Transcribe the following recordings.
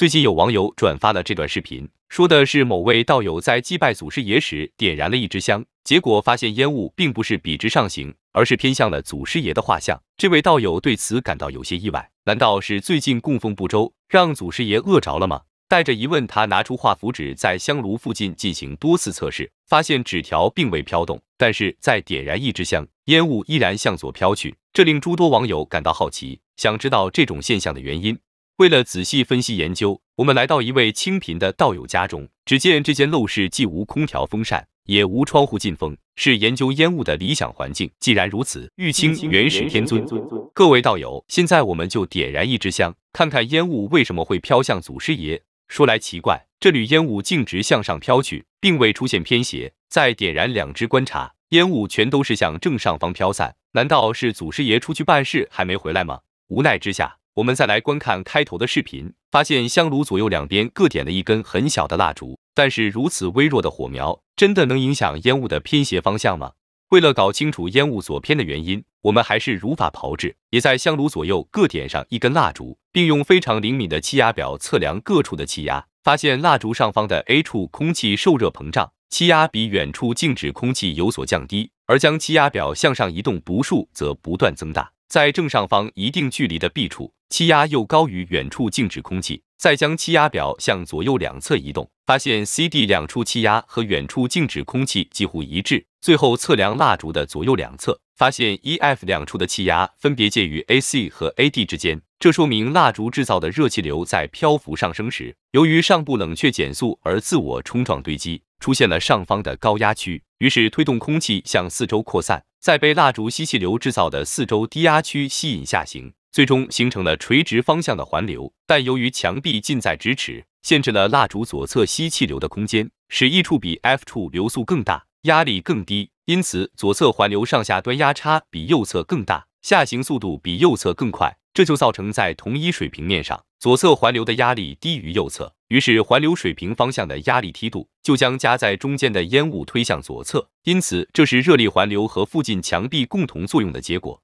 最近有网友转发了这段视频，说的是某位道友在祭拜祖师爷时点燃了一支香，结果发现烟雾并不是笔直上行，而是偏向了祖师爷的画像。这位道友对此感到有些意外，难道是最近供奉不周，让祖师爷饿着了吗？带着疑问，他拿出画符纸，在香炉附近进行多次测试，发现纸条并未飘动，但是再点燃一支香，烟雾依然向左飘去。这令诸多网友感到好奇，想知道这种现象的原因。为了仔细分析研究，我们来到一位清贫的道友家中。只见这间陋室既无空调风扇，也无窗户进风，是研究烟雾的理想环境。既然如此，玉清元始天尊，各位道友，现在我们就点燃一支香，看看烟雾为什么会飘向祖师爷。说来奇怪，这缕烟雾径直向上飘去，并未出现偏斜。再点燃两支观察，烟雾全都是向正上方飘散。难道是祖师爷出去办事还没回来吗？无奈之下。我们再来观看开头的视频，发现香炉左右两边各点了一根很小的蜡烛，但是如此微弱的火苗，真的能影响烟雾的偏斜方向吗？为了搞清楚烟雾所偏的原因，我们还是如法炮制，也在香炉左右各点上一根蜡烛，并用非常灵敏的气压表测量各处的气压，发现蜡烛上方的 A 处空气受热膨胀，气压比远处静止空气有所降低，而将气压表向上移动读数则不断增大，在正上方一定距离的 B 处。气压又高于远处静止空气，再将气压表向左右两侧移动，发现 C D 两处气压和远处静止空气几乎一致。最后测量蜡烛的左右两侧，发现 E F 两处的气压分别介于 A C 和 A D 之间。这说明蜡烛制造的热气流在漂浮上升时，由于上部冷却减速而自我冲撞堆积，出现了上方的高压区，于是推动空气向四周扩散，在被蜡烛吸气流制造的四周低压区吸引下行。最终形成了垂直方向的环流，但由于墙壁近在咫尺，限制了蜡烛左侧吸气流的空间，使 E 处比 F 处流速更大，压力更低，因此左侧环流上下端压差比右侧更大，下行速度比右侧更快，这就造成在同一水平面上，左侧环流的压力低于右侧，于是环流水平方向的压力梯度就将夹在中间的烟雾推向左侧，因此这是热力环流和附近墙壁共同作用的结果。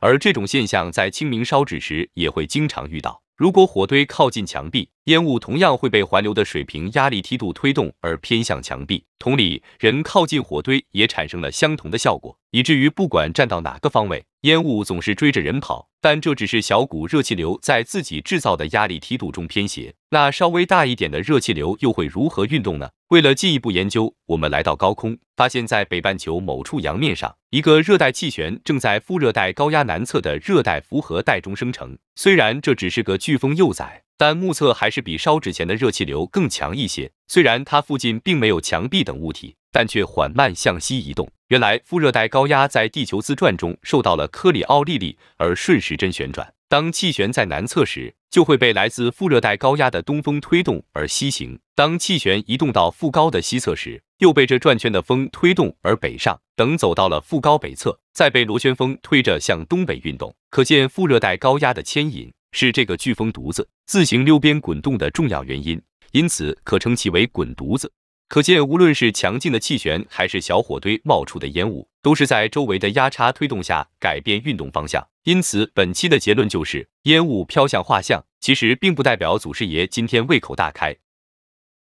而这种现象在清明烧纸时也会经常遇到。如果火堆靠近墙壁，烟雾同样会被环流的水平压力梯度推动而偏向墙壁。同理，人靠近火堆也产生了相同的效果，以至于不管站到哪个方位，烟雾总是追着人跑。但这只是小股热气流在自己制造的压力梯度中偏斜。那稍微大一点的热气流又会如何运动呢？为了进一步研究，我们来到高空，发现在北半球某处洋面上，一个热带气旋正在副热带高压南侧的热带辐合带中生成。虽然这只是个飓风幼崽。但目测还是比烧纸钱的热气流更强一些。虽然它附近并没有墙壁等物体，但却缓慢向西移动。原来副热带高压在地球自转中受到了科里奥利力而顺时针旋转。当气旋在南侧时，就会被来自副热带高压的东风推动而西行；当气旋移动到副高的西侧时，又被这转圈的风推动而北上。等走到了副高北侧，再被螺旋风推着向东北运动。可见副热带高压的牵引。是这个飓风犊子自行溜边滚动的重要原因，因此可称其为滚犊子。可见，无论是强劲的气旋，还是小火堆冒出的烟雾，都是在周围的压差推动下改变运动方向。因此，本期的结论就是：烟雾飘向画像，其实并不代表祖师爷今天胃口大开。